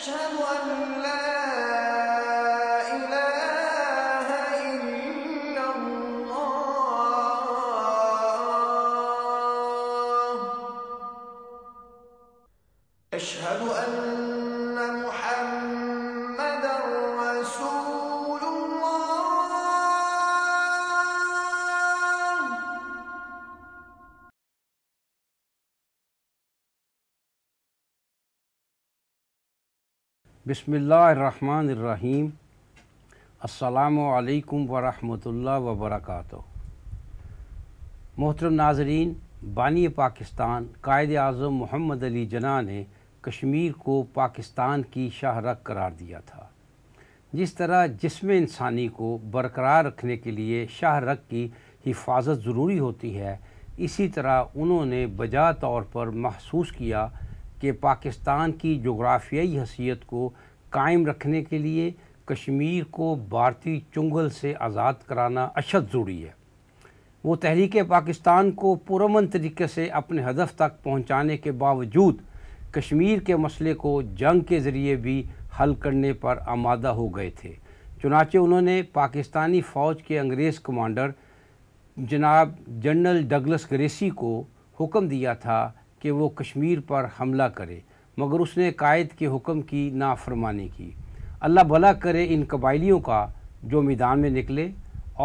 أشهد أن لا बसमीम अल्लाम वरहमतुल्ला वबरक मोहतरम नाजरीन बानी पाकिस्तान कायद अजम मोहम्मद अली जना ने कश्मीर को पाकिस्तान की शाहरक करार दिया था जिस तरह जिसम इंसानी को बरकरार रखने के लिए शाहरक की हिफाजत ज़रूरी होती है इसी तरह उन्होंने बजा तौर पर महसूस किया कि पाकिस्तान की जोग्राफियाई हसीियत को कायम रखने के लिए कश्मीर को भारतीय चुंगल से आज़ाद कराना अशद ज़रूरी है वो तहरीक पाकिस्तान को पुरमन तरीके से अपने हदफ तक पहुँचाने के बावजूद कश्मीर के मसले को जंग के ज़रिए भी हल करने पर आमादा हो गए थे चुनाचे उन्होंने पाकिस्तानी फ़ौज के अंग्रेज़ कमांडर जनाब जनरल डगलस ग्रेसी को हुक्म दिया था कि वो कश्मीर पर हमला करे मगर उसने कायद के हुक्म की नाफरमानी की अल्लाह भला करे इन कबाइलियों का जो मैदान में निकले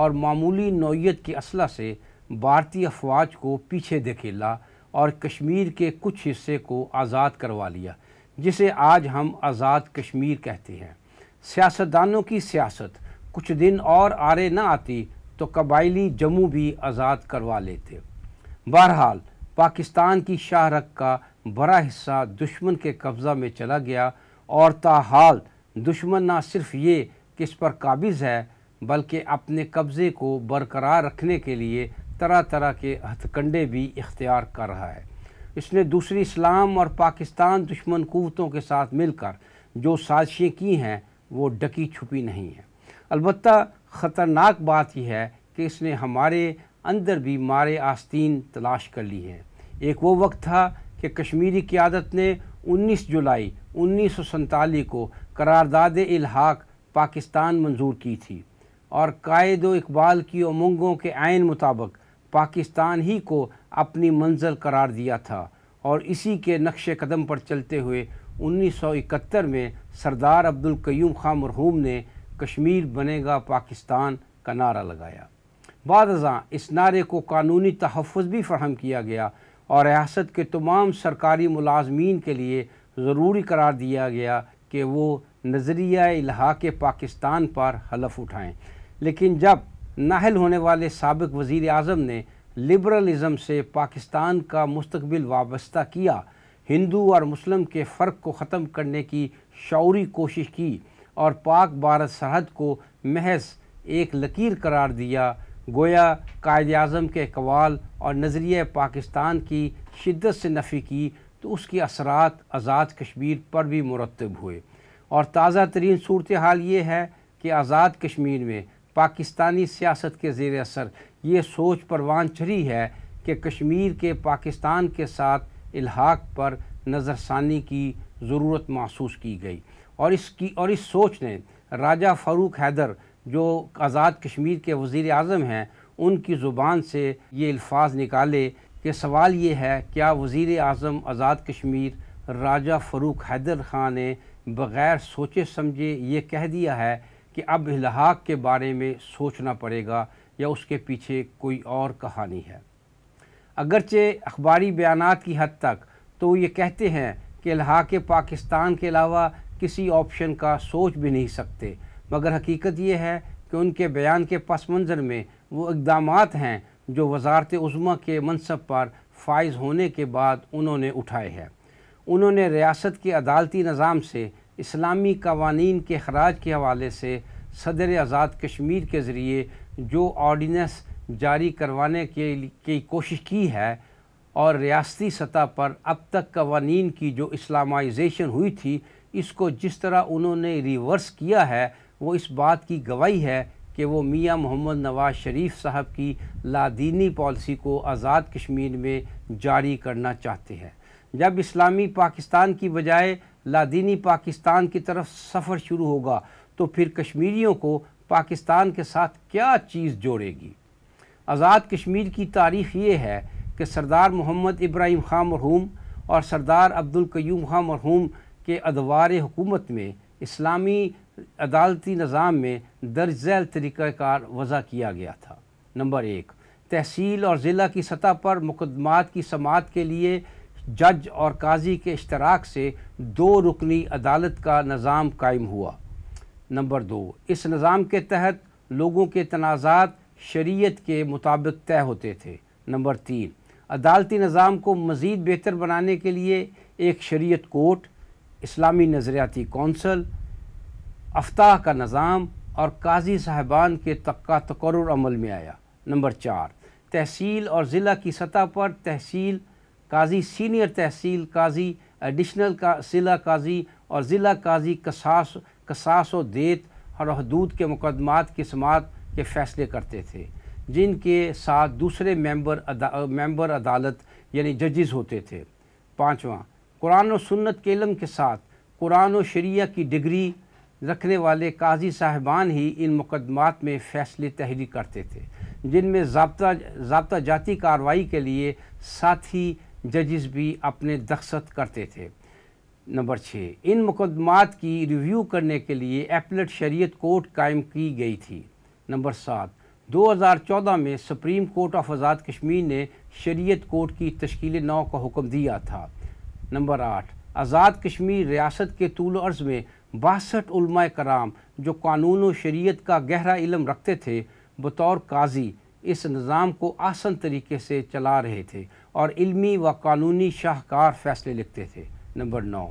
और मामूली नौीयत के असला से भारतीय अफवाज को पीछे धकेला और कश्मीर के कुछ हिस्से को आज़ाद करवा लिया जिसे आज हम आज़ाद कश्मीर कहते हैं सियासतदानों की सियासत कुछ दिन और आरे ना आती तो कबायली जम्मू भी आज़ाद करवा लेते बहरहाल पाकिस्तान की शाहरख का बड़ा हिस्सा दुश्मन के कब्ज़ा में चला गया और ताहाल दुश्मन ना सिर्फ ये कि इस पर काबिज़ है बल्कि अपने कब्ज़े को बरकरार रखने के लिए तरह तरह के हथकंडे भी इख्तियार कर रहा है इसने दूसरी इस्लाम और पाकिस्तान दुश्मन कुतों के साथ मिलकर जो साजिशें की हैं वो डकी छुपी नहीं है अलबत् ख़तरनाक बात यह है कि इसने हमारे अंदर भी मारे आस्तीन तलाश कर ली है एक वो वक्त था कि कश्मीरी क़्यादत ने 19 जुलाई उन्नीस को करारदाद इलाहाक पाकिस्तान मंजूर की थी और कायद इकबाल की उमंगों के आयन मुताबक पाकिस्तान ही को अपनी मंजिल करार दिया था और इसी के नक्श कदम पर चलते हुए 1971 में सरदार अब्दुल क्यूम खां मरहूम ने कश्मीर बनेगा पाकिस्तान का नारा लगाया बाद इस नारे को कानूनी तहफ़ भी फ्राहम किया गया और रियासत के तमाम सरकारी मुलाजमीन के लिए ज़रूरी करार दिया गया कि वो नज़रिया के पाकिस्तान पर हलफ उठाएँ लेकिन जब नाहल होने वाले सबक वज़ी अजम ने लिबरलिज़म से पाकिस्तान का मुस्तबिल वाबस्ता किया हिंदू और मुस्लिम के फ़र्क को ख़त्म करने की शौरी कोशिश की और पाक भारत सरहद को महज एक लकीर करार दिया गोया कायद अजम के कवाल और नज़रिए पाकिस्तान की शिद्दत से नफ़ी की तो उसके असरात आज़ाद कश्मीर पर भी मुरतब हुए और ताज़ा तरीन सूरत हाल ये है कि आज़ाद कश्मीर में पाकिस्तानी सियासत के ज़ेर असर ये सोच परवान चढ़ी है कि कश्मीर के पाकिस्तान के साथ इलाहाक पर नज़रसानी की ज़रूरत महसूस की गई और इसकी और इस सोच ने राजा फ़ारूक हैदर जो आज़ाद कश्मीर के वज़ी अजम हैं उनकी ज़ुबान से ये अल्फाज निकाले कि सवाल ये है क्या वज़ी अजम आज़ाद कश्मीर राजा फ़रूक हैदर ख़ान ने बग़ैर सोचे समझे ये कह दिया है कि अब इलाहाक के बारे में सोचना पड़ेगा या उसके पीछे कोई और कहानी है अगरचे अखबारी बयान की हद तक तो ये कहते हैं कि इलाहा पाकिस्तान के अलावा किसी ऑप्शन का सोच भी नहीं सकते मगर हकीकत ये है कि उनके बयान के पस मंज़र में वो इकदाम हैं जो वजारत उज़मा के मनसब पर फाइज होने के बाद उन्होंने उठाए हैं उन्होंने रियासत के अदालती निज़ाम से इस्लामी कवानीन के अखराज के हवाले से सदर आज़ाद कश्मीर के ज़रिए जो ऑर्डीनेंस जारी करवाने के की कोशिश की है और रियाती सतह पर अब तक कवानीन की जो इस्लामाइजेशन हुई थी इसको जिस तरह उन्होंने रिवर्स किया है वो इस बात की गवाही है कि वो मियां मोहम्मद नवाज शरीफ साहब की लादीनी पॉलिसी को आज़ाद कश्मीर में जारी करना चाहते हैं जब इस्लामी पाकिस्तान की बजाय लादीनी पाकिस्तान की तरफ सफ़र शुरू होगा तो फिर कश्मीरियों को पाकिस्तान के साथ क्या चीज़ जोड़ेगी आज़ाद कश्मीर की तारीख ये है कि सरदार मोहम्मद इब्राहिम खां मरहूम और सरदार अब्दुल क्यूम खां मरहूम के अदवार हुकूमत में इस्लामी अदालती निज़ाम में दर्ज झैल तरीक़ाकार वज़ा किया गया था नंबर एक तहसील और ज़िला की सतह पर मुकदमात की समात के लिए जज और काजी के इश्तराक से दो रुकनी अदालत का निज़ाम कायम हुआ नंबर दो इस निज़ाम के तहत लोगों के तनाज़ात शरीयत के मुताबिक तय होते थे नंबर तीन अदालती निज़ाम को मज़ीद बेहतर बनाने के लिए एक शरीयत कोर्ट इस्लामी नज़रियाती कौंसल अफ्ताह का निज़ाम और काजी साहबान के तक्का तकर अमल में आया नंबर चार तहसील और ज़िला की सतह पर तहसील काजी सीनियर तहसील काजी एडिशनल का ज़िला काजी और ज़िला काजी कसास कसास व देत और हदूद के मुकदमात की समात के फ़ैसले करते थे जिनके साथ दूसरे मेंबर अदा, मेंबर अदालत यानी जजेस होते थे पाँचवा कुरान सुन्नत के इलम के साथ कुरान शरिया की डिग्री रखने वाले काजी साहबान ही इन मुकदमात में फ़ैसले तहरीर करते थे जिनमें जबता जाति कार्रवाई के लिए साथी जजिस भी अपने दखसत करते थे नंबर छः इन मुकदमात की रिव्यू करने के लिए एपलेट शरीयत कोर्ट कायम की गई थी नंबर सात 2014 में supreme court of Azad Kashmir ने शरीयत कोर्ट की तश्ील नौ का हुक्म दिया था नंबर आठ आज़ाद कश्मीर रियासत के तूल अर्ज़ में बासठ उलमा कराम जो कानून व शरीत का गहरा इलम रखते थे बतौर काजी इस निज़ाम को आसन तरीके से चला रहे थे और इलमी व कानूनी शाहकार फैसले लिखते थे नंबर नौ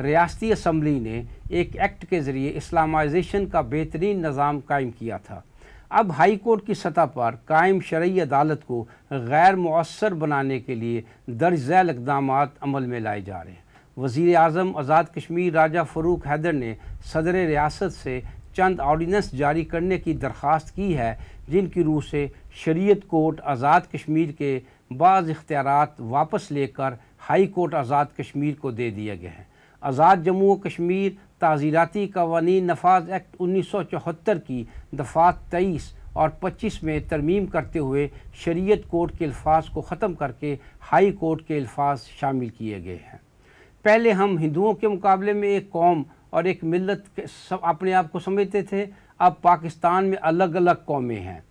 रियाती असम्बली ने एक एक्ट के ज़रिए इस्लामाइजेशन का बेहतरीन निज़ाम कायम किया था अब हाई कोर्ट की सतह पर कायम शरय अदालत को गैर मौसर बनाने के लिए दर्ज झैल इकदाम अमल में लाए जा रहे हैं वज़ी अजम आज़ाद कश्मीर राजा फ़रूक हैदर ने सदर रियासत से चंद ऑर्डीनेंस जारी करने की दरख्वास्त की है जिनकी रूह से शरीयत कोर्ट आज़ाद कश्मीर के बाज़ इख्तियार वापस लेकर हाई कोर्ट आज़ाद कश्मीर को दे दिए गए हैं आज़ाद जम्मू कश्मीर ताज़ीराती कवानी नफाज एक्ट उन्नीस सौ चौहत्तर की दफात तेईस और पच्चीस में तरमीम करते हुए शरीयत कोर्ट के अल्फाज को ख़त्म करके हाई कोर्ट के अल्फाज शामिल किए गए हैं पहले हम हिंदुओं के मुकाबले में एक कौम और एक मिलत सब अपने आप को समझते थे अब पाकिस्तान में अलग अलग कौमें हैं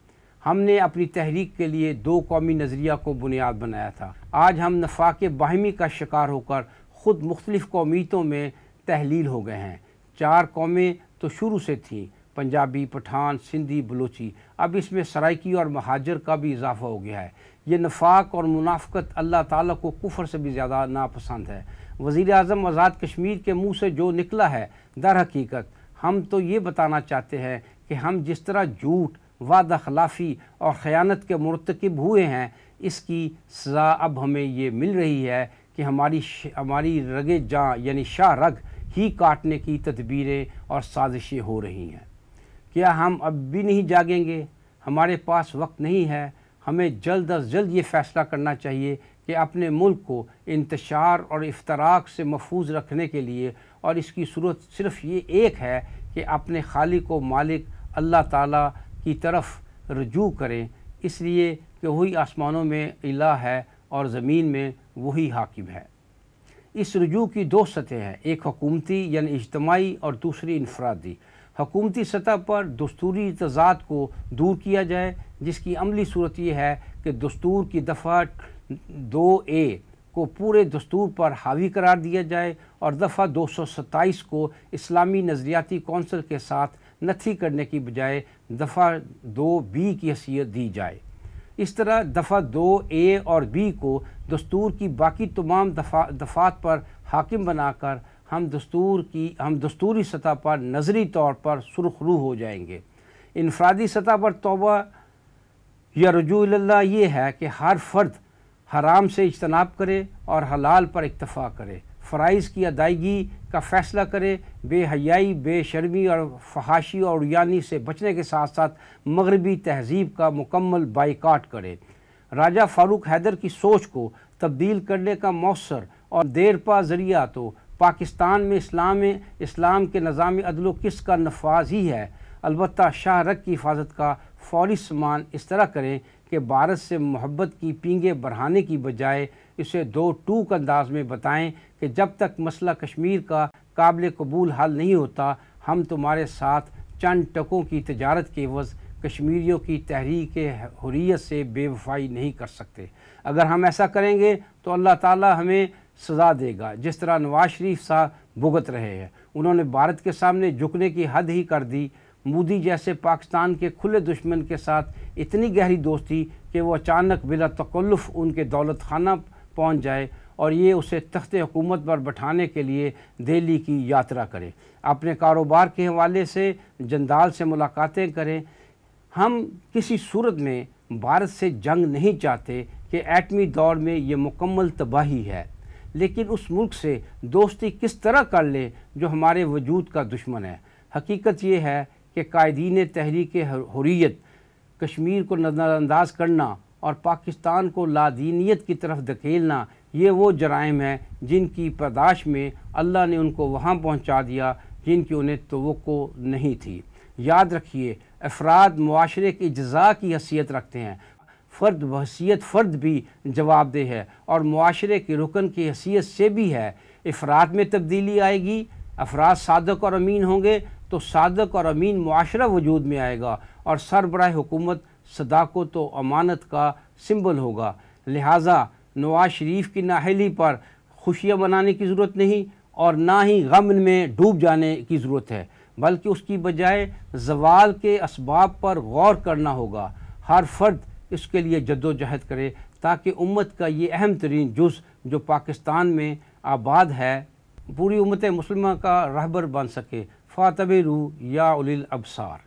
हमने अपनी तहरीक के लिए दो कौमी नज़रिया को बुनियाद बनाया था आज हम नफाक बाहमी का शिकार होकर ख़ुद मुख्तलिफ़ कौमीतों में तहलील हो गए हैं चार कौमें तो शुरू से थीं पंजाबी पठान सिंधी बलोची अब इसमें सराइकी और महाजर का भी इजाफा हो गया है ये नफाक और मुनाफ़त अल्लाह ताला को कुफर से भी ज़्यादा नापसंद है वज़ी अजम आज़ाद कश्मीर के मुँह से जो निकला है दर हकीकत हम तो ये बताना चाहते हैं कि हम जिस तरह झूठ वादा खिलाफी और ख़यानत के मरतकब हुए हैं इसकी सज़ा अब हमें ये मिल रही है कि हमारी हमारी रगे जाँ यानी शाह रग ही काटने की तदबीरें और साजिशें हो रही हैं क्या हम अब भी नहीं जागेंगे हमारे पास वक्त नहीं है हमें जल्द अज जल्द ये फ़ैसला करना चाहिए कि अपने मुल्क को इंतशार और इफ्तराक से महफूज रखने के लिए और इसकी सूरत सिर्फ ये एक है कि अपने खालिक व मालिक अल्लाह ताला की तरफ रजू करें इसलिए कि वही आसमानों में इला है और ज़मीन में वही हाकिम है इस रजू की दो सतहें हैं एक हकूमती यानी इजतमाही और दूसरी इनफरादी हकूमती सतह पर दस्तूरी तजाद को दूर किया जाए जिसकी अमली सूरत यह है कि दस्तूर की दफ़ा दो ए को पूरे दस्तूर पर हावी करार दिया जाए और दफ़ा दो सौ सत्ताईस को इस्लामी नज़रियाती कौंसिल के साथ नथी करने की बजाय दफ़ा दो बी की हैसियत दी जाए इस तरह दफ़ा दो ए और बी को दस्तूर की बाकी तमाम दफा दफात पर हाकिम बनाकर हम दस्तूर की हम दस्तूरी सतह पर नज़री तौर पर सुरखरू हो जाएंगे इनफरादी सतह पर तोबा या रजूल ये है कि हर फर्द हराम से इजतनाब करे और हलाल पर इतफ़ा करे फ़राइज़ की अदायगी का फ़ैसला करे बेहयाई बेशर्मी और फहाशी और यानी से बचने के साथ साथ मगरबी तहजीब का मुकम्मल बाइकाट करे राजा फ़ारूक हैदर की सोच को तब्दील करने का मौसर और देरपा ज़रिया तो पाकिस्तान में इस्लाम इस्लाम के निज़ाम अदल किस का नफाज ही है अलबत् शाहरख की हिफाजत का फौरी समान इस तरह करें कि भारत से मोहब्बत की पींगे बढ़ाने की बजाय इसे दो टूक अंदाज में बताएं कि जब तक मसला कश्मीर का काबिल कबूल हल नहीं होता हम तुम्हारे साथ चंद टकों की तजारत के वज़ कश्मीरियों की तहरीक हुरियत से बेवफाई नहीं कर सकते अगर हम ऐसा करेंगे तो अल्लाह ताला हमें सज़ा देगा जिस तरह नवाज शरीफ साहब भुगत रहे हैं उन्होंने भारत के सामने झुकने की हद ही कर दी मोदी जैसे पाकिस्तान के खुले दुश्मन के साथ इतनी गहरी दोस्ती कि वो अचानक बिला तकल्लुफ़ उनके दौलत खाना पहुँच जाए और ये उसे तख्त हुकूमत पर बैठाने के लिए दिल्ली की यात्रा करें अपने कारोबार के हवाले से जंदाल से मुलाकातें करें हम किसी सूरत में भारत से जंग नहीं चाहते कि एटमी दौर में ये मुकम्मल तबाही है लेकिन उस मुल्क से दोस्ती किस तरह कर ले जो हमारे वजूद का दुश्मन है हकीकत ये है कि कायदीन तहरीक हरीत कश्मीर को नज़रअंदाज करना और पाकिस्तान को लादीनीत की तरफ धकेलना ये वो जराइम हैं जिनकी पैदाश में अल्लाह ने उनको वहाँ पहुँचा दिया जिनकी उन्हें तो नहीं थी याद रखिए अफराद माशरे के जजा की हैसियत रखते हैं फ़र्द बहसीत फ़र्द भी जवाबदेह है और माशरे के रुकन की हैसियत से भी है अफराद में तब्दीली आएगी अफराद सादक और अमीन होंगे तो सादक और अमीन माशरा वजूद में आएगा और सरबराह हुकूमत सदाकत तो व अमानत का सिंबल होगा लिहाजा नवाज शरीफ की नाहली पर खुशियाँ मनाने की ज़रूरत नहीं और ना ही गम में डूब जाने की ज़रूरत है बल्कि उसकी बजाय जवाल के इसबाब पर गौर करना होगा हर फर्द इसके लिए जद्दोजहद करे ताकि उम्मत का ये अहम तरीन जुज़ जो पाकिस्तान में आबाद है पूरी उम्मत मुसलमा का रहबर बन सके فاعتبروا يا أولي الأبصار